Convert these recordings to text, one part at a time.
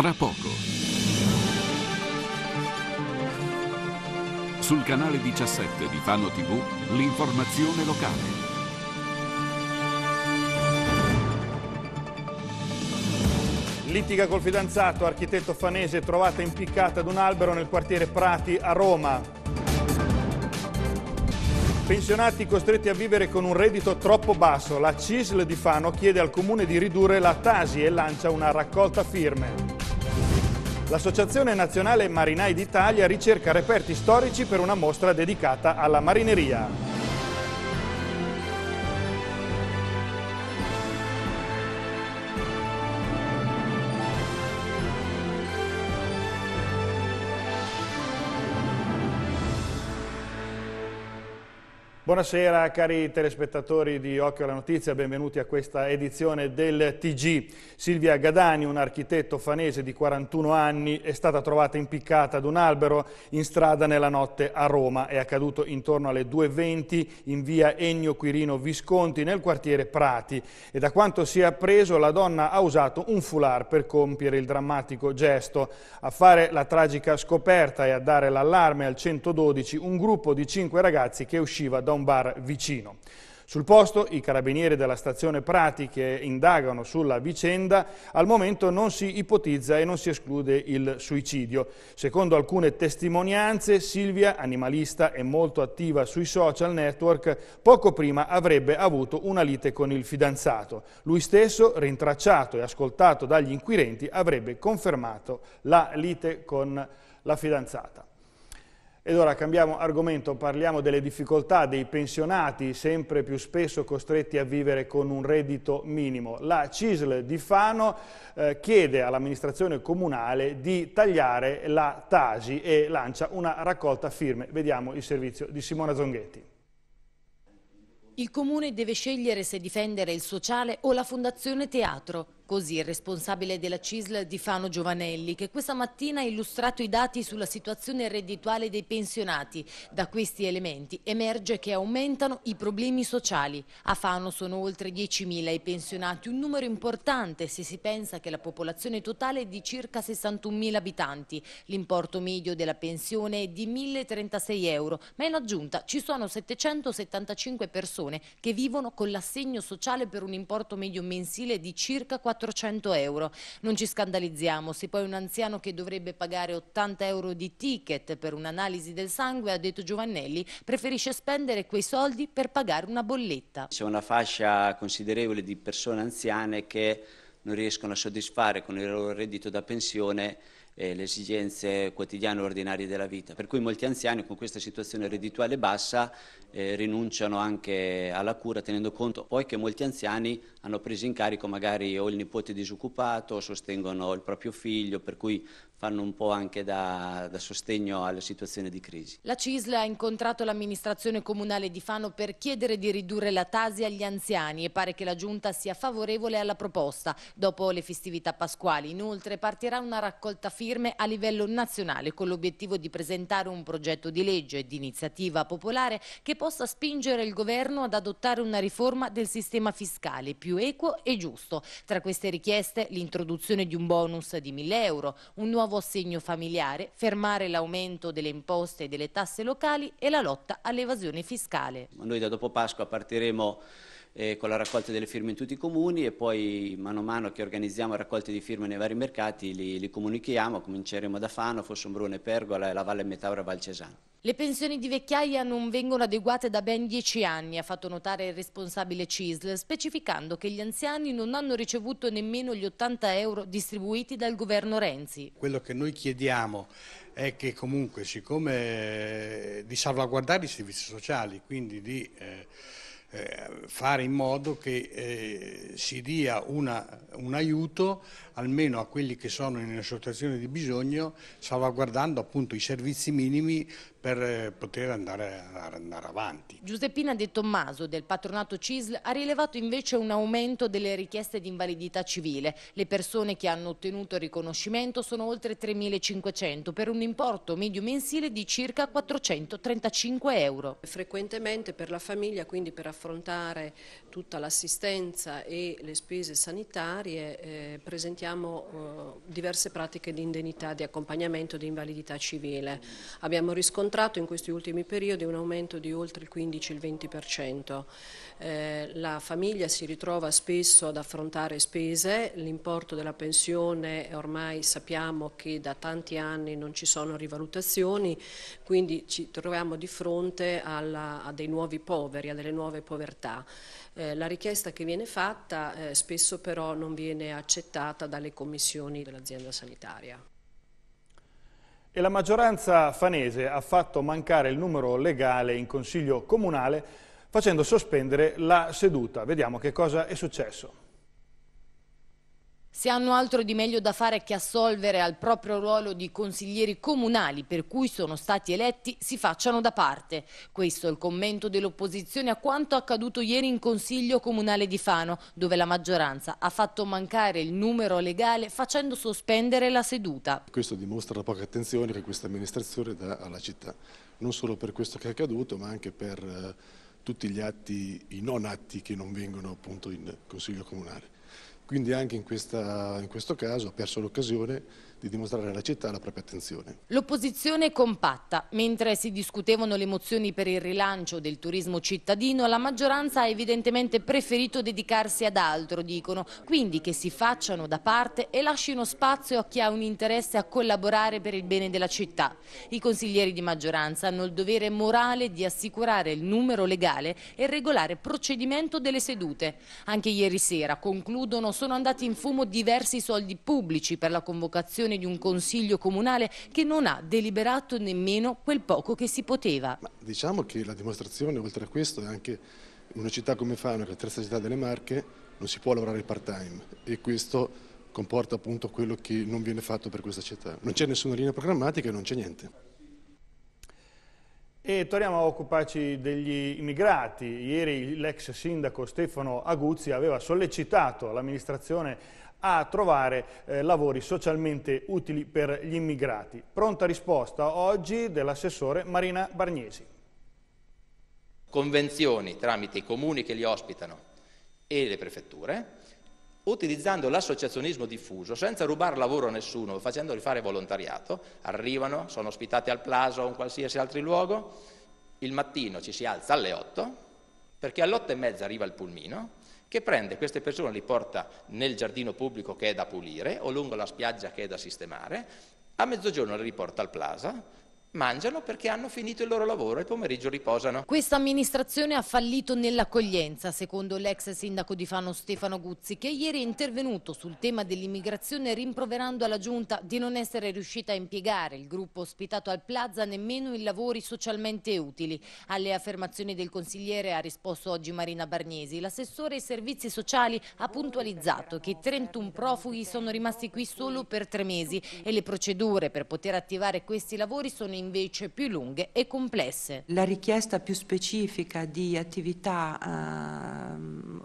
tra poco. Sul canale 17 di Fano TV, l'informazione locale. Litiga col fidanzato, architetto fanese trovata impiccata ad un albero nel quartiere Prati a Roma. Pensionati costretti a vivere con un reddito troppo basso, la CISL di Fano chiede al comune di ridurre la tasi e lancia una raccolta firme. L'Associazione Nazionale Marinai d'Italia ricerca reperti storici per una mostra dedicata alla marineria. Buonasera cari telespettatori di Occhio alla Notizia, benvenuti a questa edizione del TG. Silvia Gadani, un architetto fanese di 41 anni, è stata trovata impiccata ad un albero in strada nella notte a Roma. È accaduto intorno alle 2.20 in via Ennio Quirino Visconti nel quartiere Prati e da quanto si è appreso la donna ha usato un foulard per compiere il drammatico gesto. A fare la tragica scoperta e a dare l'allarme al 112 un gruppo di 5 ragazzi che usciva da un un bar vicino. Sul posto i carabinieri della stazione Prati che indagano sulla vicenda al momento non si ipotizza e non si esclude il suicidio. Secondo alcune testimonianze Silvia, animalista e molto attiva sui social network, poco prima avrebbe avuto una lite con il fidanzato. Lui stesso, rintracciato e ascoltato dagli inquirenti, avrebbe confermato la lite con la fidanzata. Ed ora cambiamo argomento, parliamo delle difficoltà dei pensionati sempre più spesso costretti a vivere con un reddito minimo. La CISL di Fano eh, chiede all'amministrazione comunale di tagliare la Tasi e lancia una raccolta firme. Vediamo il servizio di Simona Zonghetti. Il comune deve scegliere se difendere il sociale o la fondazione teatro. Così il responsabile della CISL di Fano Giovanelli, che questa mattina ha illustrato i dati sulla situazione reddituale dei pensionati. Da questi elementi emerge che aumentano i problemi sociali. A Fano sono oltre 10.000 i pensionati, un numero importante se si pensa che la popolazione totale è di circa 61.000 abitanti. L'importo medio della pensione è di 1.036 euro, ma in aggiunta ci sono 775 persone che vivono con l'assegno sociale per un importo medio mensile di circa 4.000 400 euro. Non ci scandalizziamo, se poi un anziano che dovrebbe pagare 80 euro di ticket per un'analisi del sangue, ha detto Giovannelli, preferisce spendere quei soldi per pagare una bolletta. C'è una fascia considerevole di persone anziane che non riescono a soddisfare con il loro reddito da pensione eh, le esigenze quotidiane e ordinarie della vita. Per cui molti anziani con questa situazione reddituale bassa eh, rinunciano anche alla cura tenendo conto poi che molti anziani hanno preso in carico magari o il nipote disoccupato o sostengono il proprio figlio, per cui fanno un po' anche da, da sostegno alla situazione di crisi. La CISL ha incontrato l'amministrazione comunale di Fano per chiedere di ridurre la tasi agli anziani e pare che la giunta sia favorevole alla proposta. Dopo le festività pasquali inoltre partirà una raccolta firme a livello nazionale con l'obiettivo di presentare un progetto di legge di iniziativa popolare che possa spingere il governo ad adottare una riforma del sistema fiscale più equo e giusto. Tra queste richieste l'introduzione di un bonus di 1000 euro, un nuovo assegno familiare, fermare l'aumento delle imposte e delle tasse locali e la lotta all'evasione fiscale. Noi da dopo Pasqua partiremo eh, con la raccolta delle firme in tutti i comuni e poi mano a mano che organizziamo raccolte di firme nei vari mercati li, li comunichiamo, cominceremo da Fano, Fossombrone, Pergola e la Valle Metaura Cesano. Le pensioni di vecchiaia non vengono adeguate da ben dieci anni, ha fatto notare il responsabile CISL, specificando che gli anziani non hanno ricevuto nemmeno gli 80 euro distribuiti dal governo Renzi. Quello che noi chiediamo è che comunque, siccome eh, di salvaguardare i servizi sociali, quindi di... Eh, eh, fare in modo che eh, si dia una, un aiuto almeno a quelli che sono in una situazione di bisogno, salvaguardando appunto i servizi minimi per eh, poter andare, andare avanti. Giuseppina De Tommaso del patronato CISL ha rilevato invece un aumento delle richieste di invalidità civile. Le persone che hanno ottenuto il riconoscimento sono oltre 3.500 per un importo medio mensile di circa 435 euro. Frequentemente per la famiglia, quindi per affrontare tutta l'assistenza e le spese sanitarie, eh, presentiamo eh, diverse pratiche di indennità di accompagnamento di invalidità civile. Abbiamo riscontrato registrato in questi ultimi periodi un aumento di oltre il 15-20%. Eh, la famiglia si ritrova spesso ad affrontare spese, l'importo della pensione ormai sappiamo che da tanti anni non ci sono rivalutazioni, quindi ci troviamo di fronte alla, a dei nuovi poveri, a delle nuove povertà. Eh, la richiesta che viene fatta eh, spesso però non viene accettata dalle commissioni dell'azienda sanitaria. E la maggioranza fanese ha fatto mancare il numero legale in Consiglio Comunale facendo sospendere la seduta. Vediamo che cosa è successo se hanno altro di meglio da fare che assolvere al proprio ruolo di consiglieri comunali per cui sono stati eletti, si facciano da parte. Questo è il commento dell'opposizione a quanto accaduto ieri in Consiglio Comunale di Fano, dove la maggioranza ha fatto mancare il numero legale facendo sospendere la seduta. Questo dimostra la poca attenzione che questa amministrazione dà alla città, non solo per questo che è accaduto, ma anche per eh, tutti gli atti, i non atti che non vengono appunto in Consiglio Comunale. Quindi anche in, questa, in questo caso ha perso l'occasione di dimostrare alla città la propria attenzione. L'opposizione è compatta. Mentre si discutevano le mozioni per il rilancio del turismo cittadino, la maggioranza ha evidentemente preferito dedicarsi ad altro, dicono, quindi che si facciano da parte e lasciano spazio a chi ha un interesse a collaborare per il bene della città. I consiglieri di maggioranza hanno il dovere morale di assicurare il numero legale e regolare procedimento delle sedute. Anche ieri sera, concludono, sono andati in fumo diversi soldi pubblici per la convocazione di un consiglio comunale che non ha deliberato nemmeno quel poco che si poteva. Ma diciamo che la dimostrazione oltre a questo è anche in una città come Fano, che è la terza città delle Marche, non si può lavorare part time e questo comporta appunto quello che non viene fatto per questa città. Non c'è nessuna linea programmatica e non c'è niente. E torniamo a occuparci degli immigrati. Ieri l'ex sindaco Stefano Aguzzi aveva sollecitato l'amministrazione a trovare eh, lavori socialmente utili per gli immigrati. Pronta risposta oggi dell'assessore Marina Bargnesi. Convenzioni tramite i comuni che li ospitano e le prefetture, utilizzando l'associazionismo diffuso, senza rubare lavoro a nessuno, facendoli fare volontariato, arrivano, sono ospitati al Plaza o in qualsiasi altro luogo, il mattino ci si alza alle 8, perché alle 8 e mezza arriva il pulmino, che prende queste persone, li porta nel giardino pubblico che è da pulire o lungo la spiaggia che è da sistemare, a mezzogiorno le riporta al plaza, Mangiano perché hanno finito il loro lavoro e pomeriggio riposano. Questa amministrazione ha fallito nell'accoglienza, secondo l'ex sindaco di Fano Stefano Guzzi, che ieri è intervenuto sul tema dell'immigrazione rimproverando alla giunta di non essere riuscita a impiegare il gruppo ospitato al Plaza nemmeno in lavori socialmente utili. Alle affermazioni del consigliere ha risposto oggi Marina Barnesi. L'assessore ai servizi sociali ha puntualizzato che 31 profughi sono rimasti qui solo per tre mesi e le procedure per poter attivare questi lavori sono invece più lunghe e complesse. La richiesta più specifica di attività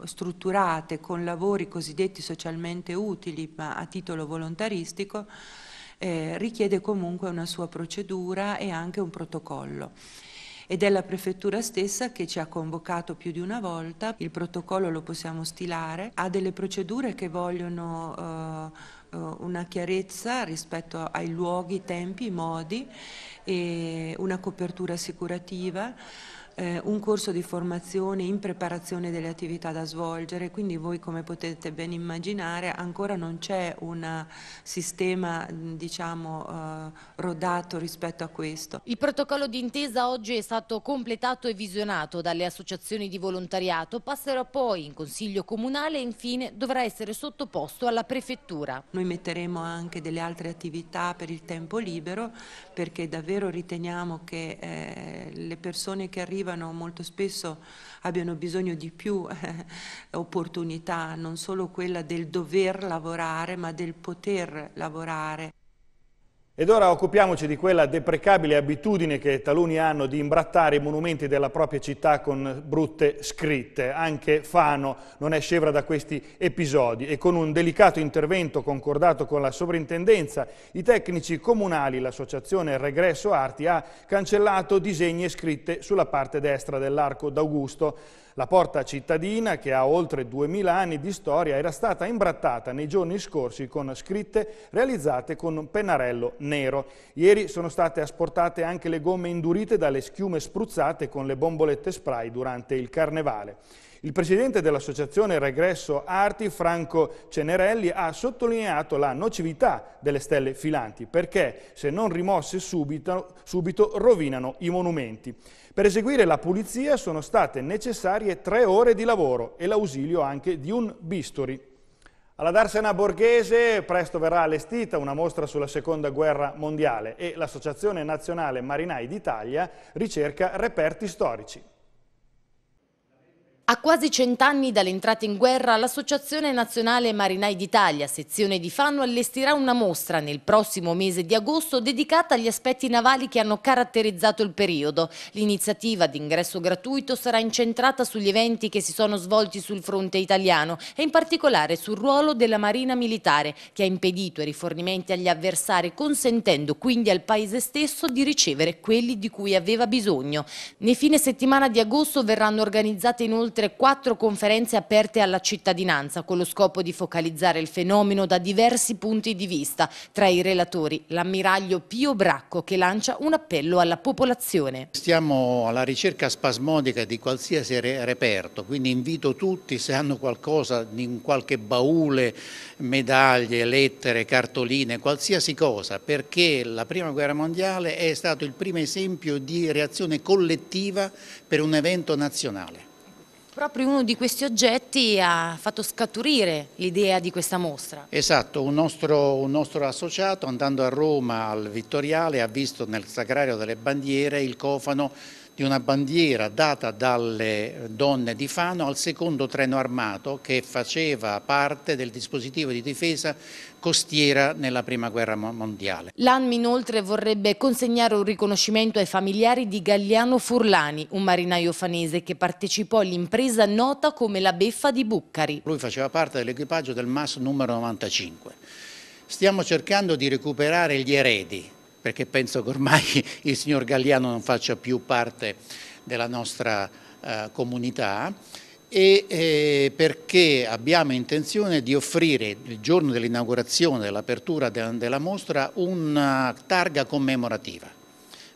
eh, strutturate con lavori cosiddetti socialmente utili ma a titolo volontaristico eh, richiede comunque una sua procedura e anche un protocollo ed è la prefettura stessa che ci ha convocato più di una volta, il protocollo lo possiamo stilare, ha delle procedure che vogliono eh, eh, una chiarezza rispetto ai luoghi, tempi, modi, una copertura assicurativa eh, un corso di formazione in preparazione delle attività da svolgere, quindi voi come potete ben immaginare ancora non c'è un sistema diciamo, eh, rodato rispetto a questo. Il protocollo d'intesa oggi è stato completato e visionato dalle associazioni di volontariato, passerà poi in Consiglio Comunale e infine dovrà essere sottoposto alla Prefettura. Noi metteremo anche delle altre attività per il tempo libero perché davvero riteniamo che eh, le persone che arrivano arrivano molto spesso abbiano bisogno di più eh, opportunità, non solo quella del dover lavorare, ma del poter lavorare. Ed ora occupiamoci di quella deprecabile abitudine che taluni hanno di imbrattare i monumenti della propria città con brutte scritte. Anche Fano non è scevra da questi episodi e con un delicato intervento concordato con la sovrintendenza, i tecnici comunali, l'associazione Regresso Arti, ha cancellato disegni e scritte sulla parte destra dell'arco d'Augusto la porta cittadina, che ha oltre 2000 anni di storia, era stata imbrattata nei giorni scorsi con scritte realizzate con un pennarello nero. Ieri sono state asportate anche le gomme indurite dalle schiume spruzzate con le bombolette spray durante il carnevale. Il presidente dell'associazione Regresso Arti, Franco Cenerelli, ha sottolineato la nocività delle stelle filanti perché se non rimosse subito, subito rovinano i monumenti. Per eseguire la pulizia sono state necessarie tre ore di lavoro e l'ausilio anche di un bisturi. Alla Darsena Borghese presto verrà allestita una mostra sulla Seconda Guerra Mondiale e l'Associazione Nazionale Marinai d'Italia ricerca reperti storici. A quasi cent'anni dall'entrata in guerra, l'Associazione Nazionale Marinai d'Italia, sezione di Fano, allestirà una mostra nel prossimo mese di agosto dedicata agli aspetti navali che hanno caratterizzato il periodo. L'iniziativa d'ingresso gratuito sarà incentrata sugli eventi che si sono svolti sul fronte italiano e in particolare sul ruolo della Marina Militare, che ha impedito i rifornimenti agli avversari, consentendo quindi al Paese stesso di ricevere quelli di cui aveva bisogno. Nei fine settimana di agosto verranno organizzate inoltre inoltre quattro conferenze aperte alla cittadinanza con lo scopo di focalizzare il fenomeno da diversi punti di vista. Tra i relatori l'ammiraglio Pio Bracco che lancia un appello alla popolazione. Stiamo alla ricerca spasmodica di qualsiasi reperto, quindi invito tutti se hanno qualcosa in qualche baule, medaglie, lettere, cartoline, qualsiasi cosa, perché la prima guerra mondiale è stato il primo esempio di reazione collettiva per un evento nazionale. Proprio uno di questi oggetti ha fatto scaturire l'idea di questa mostra. Esatto, un nostro, un nostro, associato andando a Roma al Vittoriale ha visto nel Sacrario delle Bandiere il cofano di una bandiera data dalle donne di Fano al secondo treno armato che faceva parte del dispositivo di difesa costiera nella prima guerra mondiale. L'ANMI inoltre vorrebbe consegnare un riconoscimento ai familiari di Galliano Furlani, un marinaio fanese che partecipò all'impresa nota come la beffa di Buccari. Lui faceva parte dell'equipaggio del MAS numero 95. Stiamo cercando di recuperare gli eredi perché penso che ormai il signor Galliano non faccia più parte della nostra eh, comunità e eh, perché abbiamo intenzione di offrire il giorno dell'inaugurazione, dell'apertura de della mostra, una targa commemorativa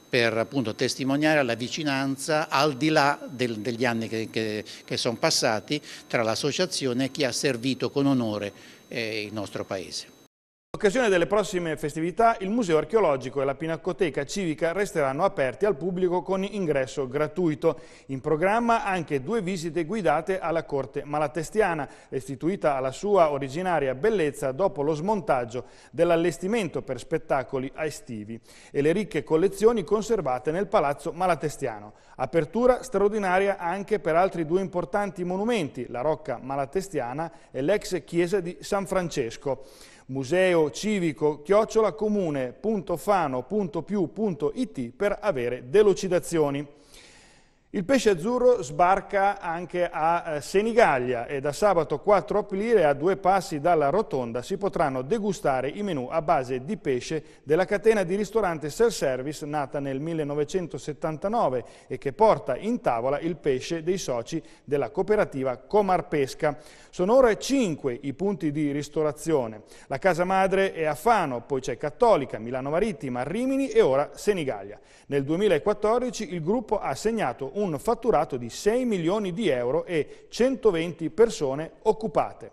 per appunto testimoniare la vicinanza al di là del, degli anni che, che, che sono passati tra l'associazione e chi ha servito con onore eh, il nostro Paese. In occasione delle prossime festività, il Museo Archeologico e la Pinacoteca Civica resteranno aperti al pubblico con ingresso gratuito. In programma anche due visite guidate alla Corte Malatestiana, restituita alla sua originaria bellezza dopo lo smontaggio dell'allestimento per spettacoli estivi e le ricche collezioni conservate nel Palazzo Malatestiano. Apertura straordinaria anche per altri due importanti monumenti, la Rocca Malatestiana e l'ex chiesa di San Francesco museo civico chiocciolacomune.fano.piu.it per avere delucidazioni. Il pesce azzurro sbarca anche a eh, Senigallia e da sabato 4 aprile a due passi dalla rotonda si potranno degustare i menù a base di pesce della catena di ristorante self-service nata nel 1979 e che porta in tavola il pesce dei soci della cooperativa Comar Pesca. Sono ora cinque i punti di ristorazione. La casa madre è a Fano, poi c'è Cattolica, Milano Marittima, Rimini e ora Senigallia. Nel 2014 il gruppo ha segnato un fatturato di 6 milioni di euro e 120 persone occupate.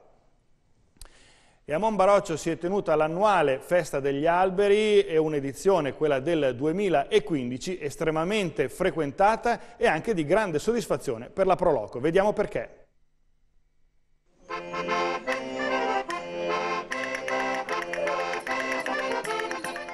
E a Monbaroccio si è tenuta l'annuale Festa degli Alberi è un'edizione, quella del 2015, estremamente frequentata e anche di grande soddisfazione per la Proloco. Vediamo perché.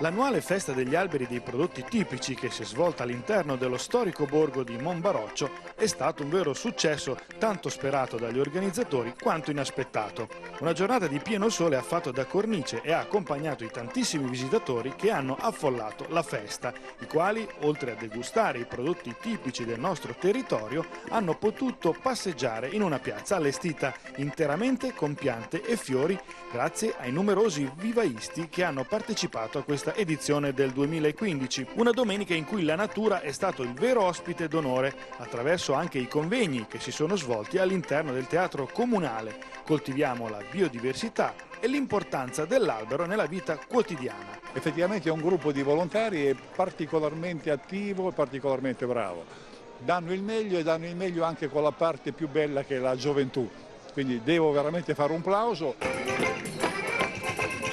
L'annuale festa degli alberi dei prodotti tipici che si è svolta all'interno dello storico borgo di Monbaroccio è stato un vero successo tanto sperato dagli organizzatori quanto inaspettato. Una giornata di pieno sole ha fatto da cornice e ha accompagnato i tantissimi visitatori che hanno affollato la festa, i quali, oltre a degustare i prodotti tipici del nostro territorio, hanno potuto passeggiare in una piazza allestita interamente con piante e fiori grazie ai numerosi vivaisti che hanno partecipato a questa terza edizione del 2015, una domenica in cui la natura è stato il vero ospite d'onore attraverso anche i convegni che si sono svolti all'interno del teatro comunale. Coltiviamo la biodiversità e l'importanza dell'albero nella vita quotidiana. Effettivamente è un gruppo di volontari particolarmente attivo e particolarmente bravo. Danno il meglio e danno il meglio anche con la parte più bella che è la gioventù. Quindi devo veramente fare un plauso.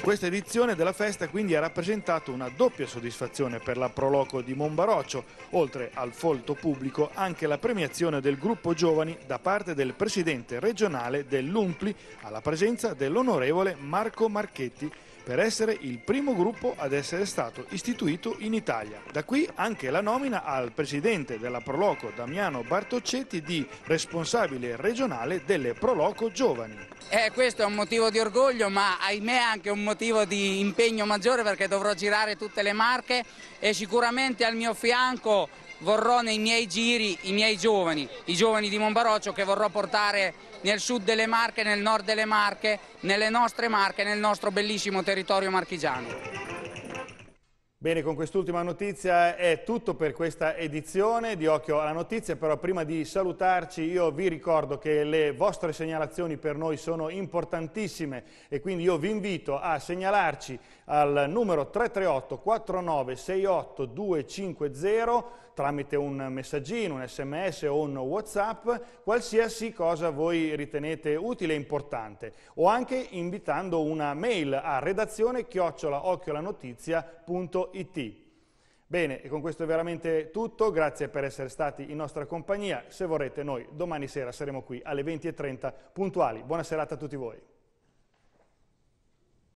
Questa edizione della festa quindi ha rappresentato una doppia soddisfazione per la Proloco di Monbaroccio, oltre al folto pubblico anche la premiazione del gruppo giovani da parte del presidente regionale dell'Umpli alla presenza dell'onorevole Marco Marchetti per essere il primo gruppo ad essere stato istituito in Italia. Da qui anche la nomina al presidente della Proloco Damiano Bartoccetti di responsabile regionale delle Proloco Giovani. Eh, questo è un motivo di orgoglio ma ahimè anche un motivo di impegno maggiore perché dovrò girare tutte le marche e sicuramente al mio fianco vorrò nei miei giri i miei giovani, i giovani di Monbaroccio che vorrò portare nel sud delle Marche, nel nord delle Marche, nelle nostre Marche, nel nostro bellissimo territorio marchigiano. Bene, con quest'ultima notizia è tutto per questa edizione di Occhio alla Notizia, però prima di salutarci io vi ricordo che le vostre segnalazioni per noi sono importantissime e quindi io vi invito a segnalarci al numero 338 49 68 250 tramite un messaggino, un sms o un whatsapp, qualsiasi cosa voi ritenete utile e importante, o anche invitando una mail a redazione chiocciolaocchiolanotizia.it. Bene, e con questo è veramente tutto, grazie per essere stati in nostra compagnia, se vorrete noi domani sera saremo qui alle 20.30 puntuali. Buona serata a tutti voi.